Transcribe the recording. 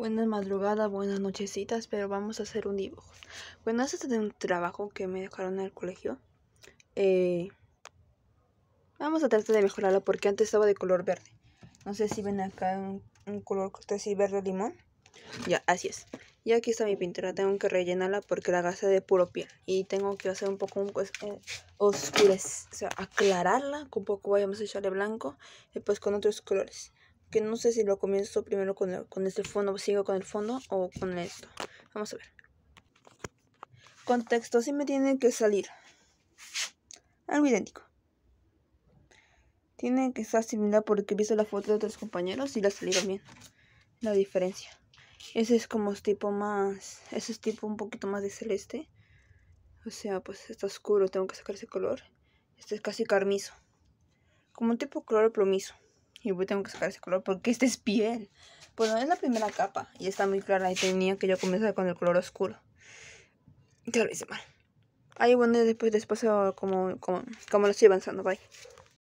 Buenas madrugadas, buenas nochecitas, pero vamos a hacer un dibujo. Bueno, este es un trabajo que me dejaron en el colegio. Eh, vamos a tratar de mejorarlo porque antes estaba de color verde. No sé si ven acá un, color así verde limón. Ya, así es. Y aquí está mi pintura, tengo que rellenarla porque la gasa de puro piel. Y tengo que hacer un poco un, pues, eh, o sea, aclararla, un poco vamos a echarle blanco y eh, pues con otros colores que no sé si lo comienzo primero con, este fondo, sigo con el fondo o con esto. Vamos a ver. Contexto, sí me tiene que salir. Algo idéntico. Tiene que estar similar porque he visto la foto de otros compañeros y la salieron bien. La diferencia. Ese es como tipo más... Ese es tipo un poquito más de celeste. O sea, pues está oscuro, tengo que sacar ese color. Este es casi carmizo. Como un tipo color promiso. Y voy tengo que sacar ese color porque este es piel. Bueno, es la primera capa y está muy clara y tenía que yo comenzar con el color oscuro. te lo hice mal. Ahí bueno, después después como, como, como lo estoy avanzando, bye.